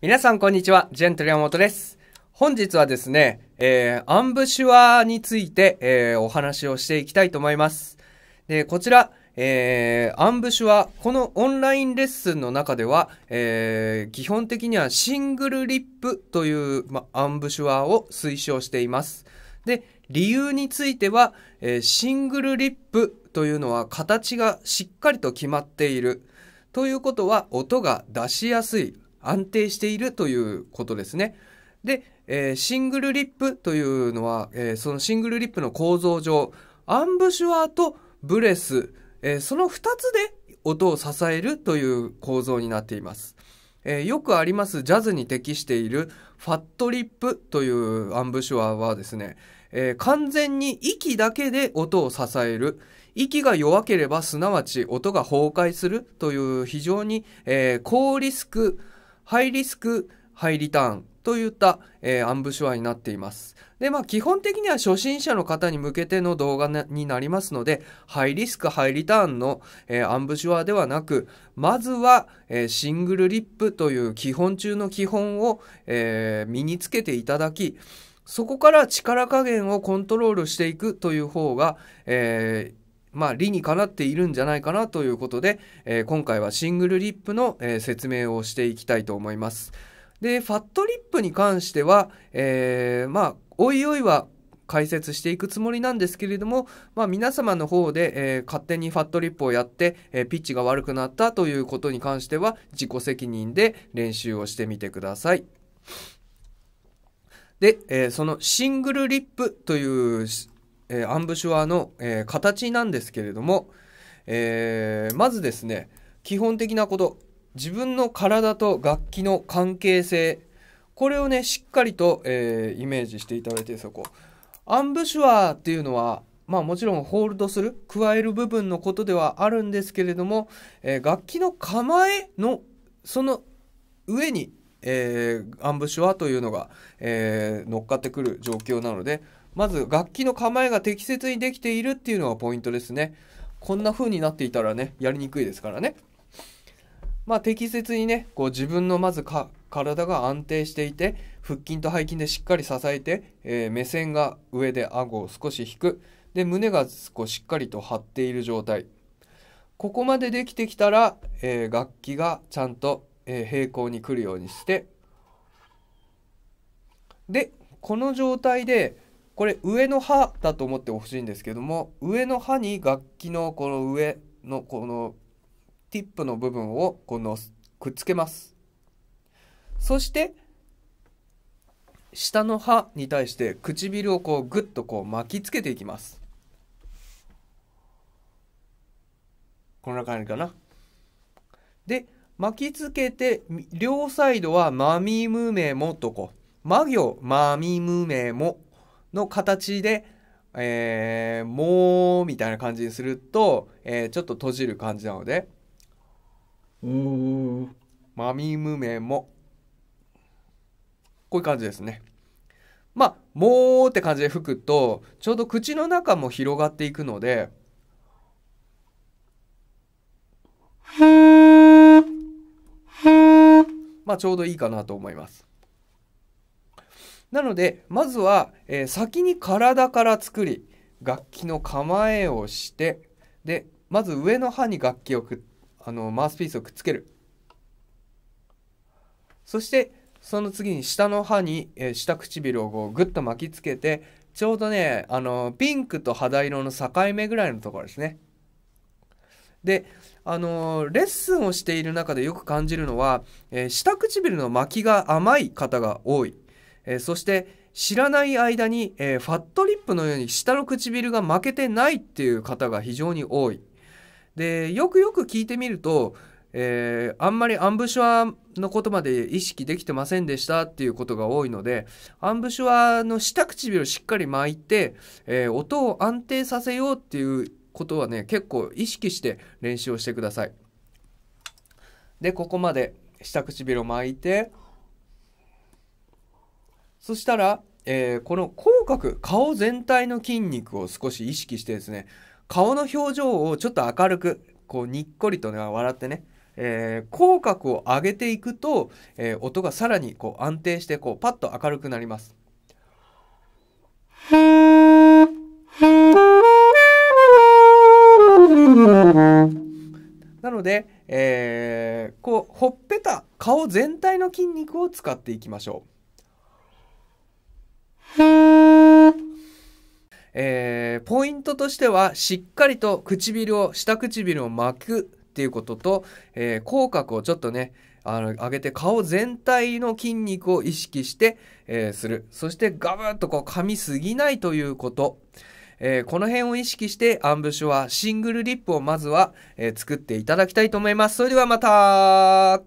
皆さんこんにちは、ジェントリアモトです。本日はですね、えー、アンブシュアについて、えー、お話をしていきたいと思います。で、こちら、えー、アンブシュア、このオンラインレッスンの中では、えー、基本的にはシングルリップという、ま、アンブシュアを推奨しています。で、理由については、えー、シングルリップというのは形がしっかりと決まっている。ということは音が出しやすい。安定しているということですね。で、えー、シングルリップというのは、えー、そのシングルリップの構造上、アンブシュアーとブレス、えー、その2つで音を支えるという構造になっています。えー、よくありますジャズに適しているファットリップというアンブシュアはですね、えー、完全に息だけで音を支える。息が弱ければすなわち音が崩壊するという非常に、えー、高リスク、ハイリスク、ハイリターンといった、えー、アンブシュアになっています。で、まあ基本的には初心者の方に向けての動画になりますので、ハイリスク、ハイリターンの、えー、アンブシュアではなく、まずは、えー、シングルリップという基本中の基本を、え身につけていただき、そこから力加減をコントロールしていくという方が、えー、まあ、理にかなっているんじゃないかなということで、えー、今回はシングルリップの、えー、説明をしていきたいと思います。で、ファットリップに関しては、えー、まあ、おいおいは解説していくつもりなんですけれども、まあ、皆様の方で、えー、勝手にファットリップをやって、えー、ピッチが悪くなったということに関しては自己責任で練習をしてみてください。で、えー、そのシングルリップというえー、アンブシュアの、えー、形なんですけれども、えー、まずですね基本的なこと自分の体と楽器の関係性これをねしっかりと、えイメージしていただいてそこアンブシュアっていうのはまあもちろんホールドする加える部分のことではあるんですけれども、え楽器の構えのその上にえー、アンブシュアというのが、えー、乗っかってくる状況なのでまず楽器の構えが適切にできているっていうのがポイントですねこんな風になっていたらねやりにくいですからねまあ適切にねこう自分のまず体が安定していて腹筋と背筋でしっかり支えて、えー、目線が上で顎を少し引くで胸がこうしっかりと張っている状態ここまでできてきたら、えー、楽器がちゃんと、えー、平行に来るようにしてでこの状態でこれ上の歯だと思ってほしいんですけども上の歯に楽器のこの上のこのティップの部分をこのくっつけますそして下の歯に対して唇をこうグッとこう巻きつけていきますこんな感じかなで巻きつけて両サイドは「まみむめも」とこう「ま行まみむめも」の形で、えー、もうみたいな感じにすると、えー、ちょっと閉じる感じなので、うん、まみむめも、こういう感じですね。まあ、もうって感じで吹くと、ちょうど口の中も広がっていくので、まあ、ちょうどいいかなと思います。なのでまずは、えー、先に体から作り楽器の構えをしてでまず上の歯に楽器をくあのマウスピースをくっつけるそしてその次に下の歯に、えー、下唇をこうグッと巻きつけてちょうどねあのピンクと肌色の境目ぐらいのところですねであのレッスンをしている中でよく感じるのは、えー、下唇の巻きが甘い方が多いえー、そして知らない間に、えー、ファットリップのように下の唇が負けてないっていう方が非常に多い。でよくよく聞いてみると、えー、あんまりアンブシュアのことまで意識できてませんでしたっていうことが多いのでアンブシュアの下唇をしっかり巻いて、えー、音を安定させようっていうことはね結構意識して練習をしてください。でここまで下唇を巻いて。そしたら、えー、この口角、顔全体の筋肉を少し意識してですね、顔の表情をちょっと明るく、こうにっこりとね、笑ってね、えー、口角を上げていくと、えー、音がさらにこう安定してこうパッと明るくなります。なので、えー、こうほっぺた顔全体の筋肉を使っていきましょう。えー、ポイントとしてはしっかりと唇を下唇を巻くっていうことと、えー、口角をちょっとねあの上げて顔全体の筋肉を意識して、えー、するそしてガブッとこう噛みすぎないということ、えー、この辺を意識してアンブッシュはシングルリップをまずは、え作っていただきたいと思いますそれではまた